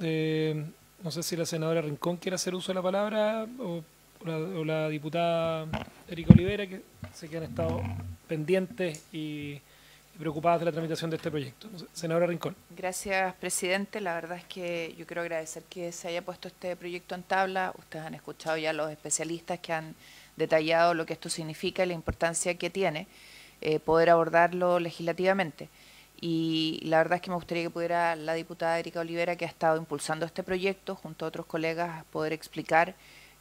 no sé si la senadora Rincón quiere hacer uso de la palabra o, la, diputada Erika Olivera, que sé que han estado pendientes y, preocupadas de la tramitación de este proyecto. senadora Rincón. Gracias, presidente. La verdad es que yo quiero agradecer que se haya puesto este proyecto en tabla. Ustedes han escuchado ya los especialistas que han detallado lo que esto significa y la importancia que tiene eh, poder abordarlo legislativamente y la verdad es que me gustaría que pudiera la diputada Erika Olivera, que ha estado impulsando este proyecto junto a otros colegas, poder explicar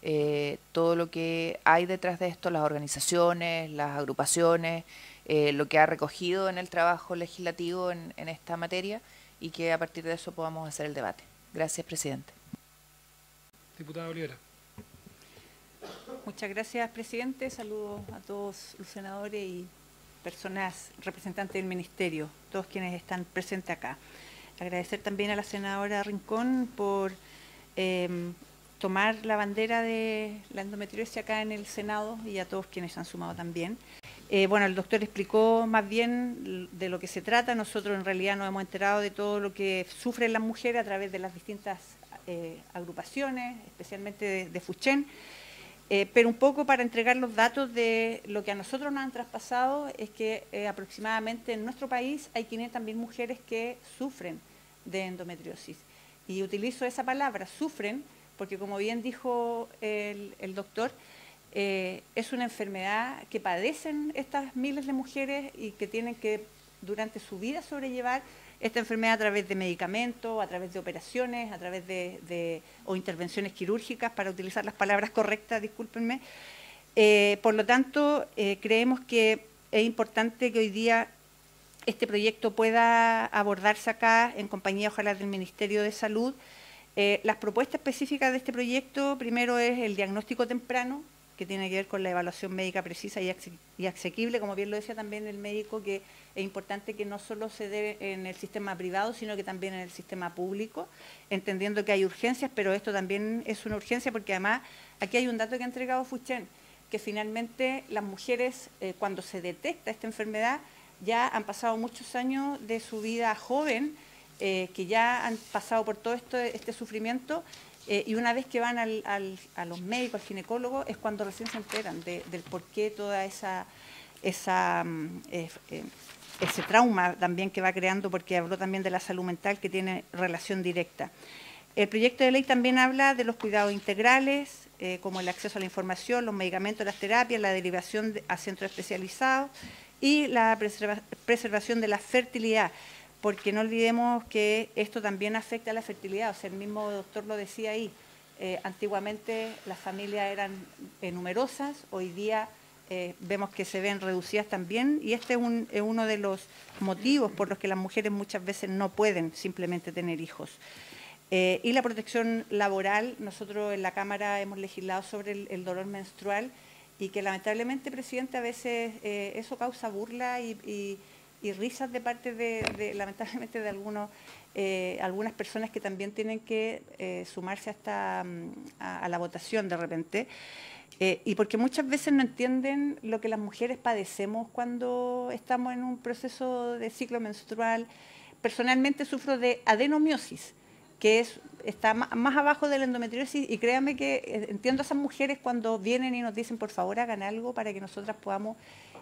eh, todo lo que hay detrás de esto, las organizaciones, las agrupaciones, eh, lo que ha recogido en el trabajo legislativo en, en esta materia y que a partir de eso podamos hacer el debate. Gracias, presidente. Diputada Olivera. Muchas gracias, presidente. Saludos a todos los senadores y personas representantes del Ministerio, todos quienes están presentes acá. Agradecer también a la senadora Rincón por em, tomar la bandera de la endometriosis acá en el Senado y a todos quienes se han sumado también. Eh, bueno, el doctor explicó más bien de lo que se trata. Nosotros en realidad nos hemos enterado de todo lo que sufren las mujeres a través de las distintas eh, agrupaciones, especialmente de, de Fuchen. Eh, pero un poco para entregar los datos de lo que a nosotros nos han traspasado es que eh, aproximadamente en nuestro país hay 500.000 mujeres que sufren de endometriosis. Y utilizo esa palabra, sufren, porque como bien dijo el, doctor, eh, es una enfermedad que padecen estas miles de mujeres y que tienen que durante su vida sobrellevar esta enfermedad a través de medicamentos, a través de operaciones, a través de, o intervenciones quirúrgicas, para utilizar las palabras correctas, discúlpenme. Eh, por lo tanto, eh, creemos que es importante que hoy día este proyecto pueda abordarse acá en compañía, ojalá, del Ministerio de Salud. Eh, las propuestas específicas de este proyecto, primero es el diagnóstico temprano, que tiene que ver con la evaluación médica precisa y asequible, como bien lo decía también el médico, que es importante que no solo se dé en el sistema privado, sino que también en el sistema público, entendiendo que hay urgencias, pero esto también es una urgencia porque además aquí hay un dato que ha entregado Fuchén, que finalmente las mujeres, eh, cuando se detecta esta enfermedad, ya han pasado muchos años de su vida joven, eh, que ya han pasado por todo este sufrimiento eh, y una vez que van a los médicos, al ginecólogo, es cuando recién se enteran del por qué toda esa, mm, eh, eh, ese trauma también que va creando, porque habló también de la salud mental que tiene relación directa. El proyecto de ley también habla de los cuidados integrales, como el acceso a la información, los medicamentos, las terapias, la derivación a centros especializados y la preservación de la fertilidad porque no olvidemos que esto también afecta a la fertilidad, o sea, el mismo doctor lo decía ahí, eh, antiguamente las familias eran eh, numerosas, hoy día eh, vemos que se ven reducidas también y este es, uno de los motivos por los que las mujeres muchas veces no pueden simplemente tener hijos. y la protección laboral, nosotros en la Cámara hemos legislado sobre el, dolor menstrual y que lamentablemente, Presidente, a veces eso causa burla y y risas de parte de, lamentablemente, de algunos, eh, algunas personas que también tienen que eh, sumarse hasta mm, a, la votación de repente. Eh, y porque muchas veces no entienden lo que las mujeres padecemos cuando estamos en un proceso de ciclo menstrual. Personalmente sufro de adenomiosis, que es está más abajo de la endometriosis y créanme que eh, entiendo a esas mujeres cuando vienen y nos dicen por favor hagan algo para que nosotras podamos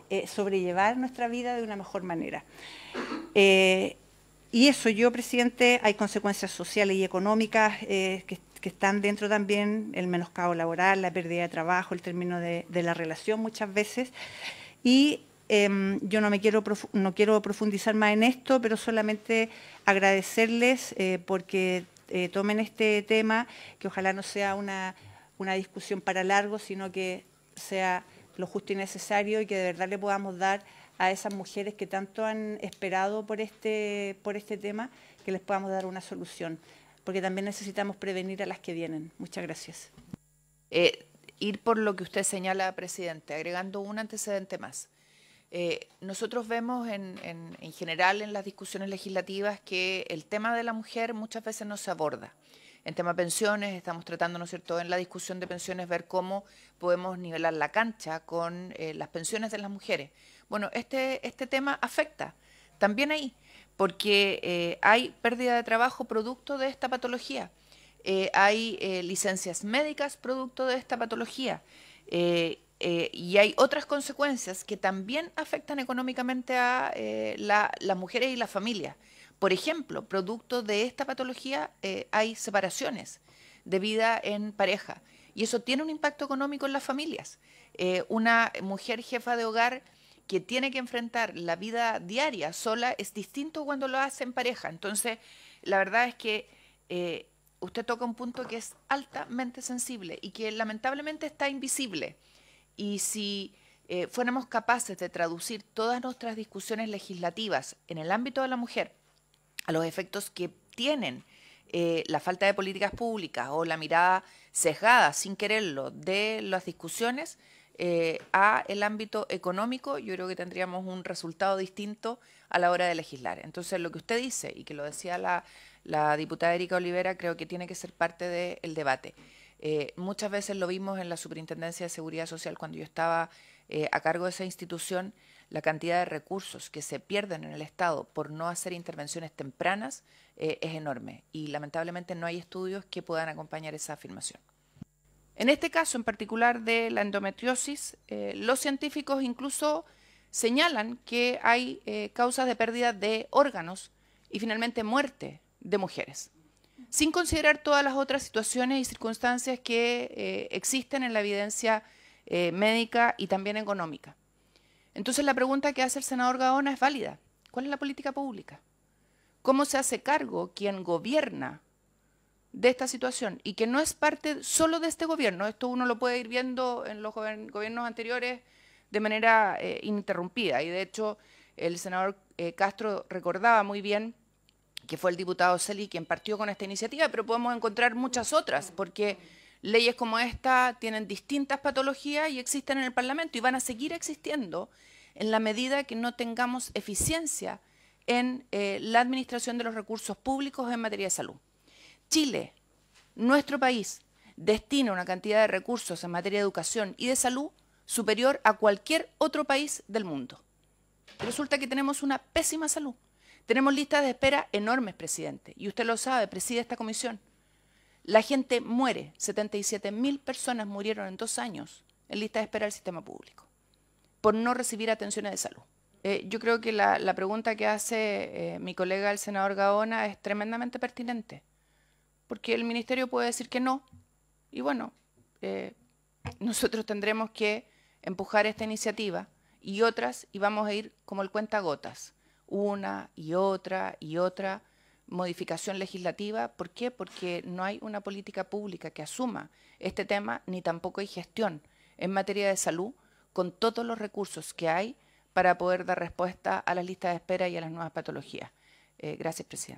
eh, sobrellevar nuestra vida de una mejor manera. Eh, y eso yo, presidente, hay consecuencias sociales y económicas que, están dentro también, el menoscabo laboral, la pérdida de trabajo, el término de, la relación muchas veces. Y em, yo no me quiero no quiero profundizar más en esto, pero solamente agradecerles porque eh, tomen este tema, que ojalá no sea una, discusión para largo, sino que sea lo justo y necesario y que de verdad le podamos dar a esas mujeres que tanto han esperado por este, por este tema, que les podamos dar una solución, porque también necesitamos prevenir a las que vienen. Muchas gracias. Eh, ir por lo que usted señala, presidente, agregando un antecedente más. Eh, nosotros vemos en, general en las discusiones legislativas que el tema de la mujer muchas veces no se aborda. En tema de pensiones, estamos tratando, ¿no es cierto?, en la discusión de pensiones, ver cómo podemos nivelar la cancha con eh, las pensiones de las mujeres. Bueno, este, este tema afecta también ahí, porque eh, hay pérdida de trabajo producto de esta patología, hay licencias médicas producto de esta patología. Eh, y hay otras consecuencias que también afectan económicamente a eh, las mujeres y las familias. Por ejemplo, producto de esta patología eh, hay separaciones de vida en pareja y eso tiene un impacto económico en las familias. una mujer jefa de hogar que tiene que enfrentar la vida diaria sola es distinto cuando lo hace en pareja. Entonces, la verdad es que usted toca un punto que es altamente sensible y que lamentablemente está invisible. Y si eh, fuéramos capaces de traducir todas nuestras discusiones legislativas en el ámbito de la mujer a los efectos que tienen eh, la falta de políticas públicas o la mirada sesgada, sin quererlo, de las discusiones eh, a el ámbito económico, yo creo que tendríamos un resultado distinto a la hora de legislar. Entonces, lo que usted dice y que lo decía la, diputada Erika Olivera, creo que tiene que ser parte del debate. Eh, muchas veces lo vimos en la Superintendencia de Seguridad Social cuando yo estaba eh, a cargo de esa institución, la cantidad de recursos que se pierden en el Estado por no hacer intervenciones tempranas eh, es enorme y lamentablemente no hay estudios que puedan acompañar esa afirmación. En este caso en particular de la endometriosis, los científicos incluso señalan que hay causas de pérdida de órganos y finalmente muerte de mujeres sin considerar todas las otras situaciones y circunstancias que eh, existen en la evidencia eh, médica y también económica. Entonces la pregunta que hace el senador Gaona es válida. ¿Cuál es la política pública? ¿Cómo se hace cargo quien gobierna de esta situación? Y que no es parte solo de este gobierno, esto uno lo puede ir viendo en los gobiernos anteriores de manera eh, ininterrumpida. interrumpida. Y de hecho el senador Castro recordaba muy bien que fue el diputado Celi quien partió con esta iniciativa, pero podemos encontrar muchas otras, porque leyes como esta tienen distintas patologías y existen en el Parlamento y van a seguir existiendo en la medida que no tengamos eficiencia en eh, la administración de los recursos públicos en materia de salud. Chile, nuestro país, destina una cantidad de recursos en materia de educación y de salud superior a cualquier otro país del mundo. Resulta que tenemos una pésima salud. Tenemos listas de espera enormes, presidente. Y usted lo sabe, preside esta comisión. La gente muere. 77 mil personas murieron en dos años en lista de espera del sistema público por no recibir atenciones de salud. Eh, yo creo que la, pregunta que hace eh, mi colega el senador Gaona es tremendamente pertinente, porque el ministerio puede decir que no, y bueno, eh, nosotros tendremos que empujar esta iniciativa y otras y vamos a ir como el cuenta gotas una y otra y otra modificación legislativa. ¿Por qué? Porque no hay una política pública que asuma este tema, ni tampoco hay gestión en materia de salud con todos los recursos que hay para poder dar respuesta a las listas de espera y a las nuevas patologías. Eh, gracias, presidente.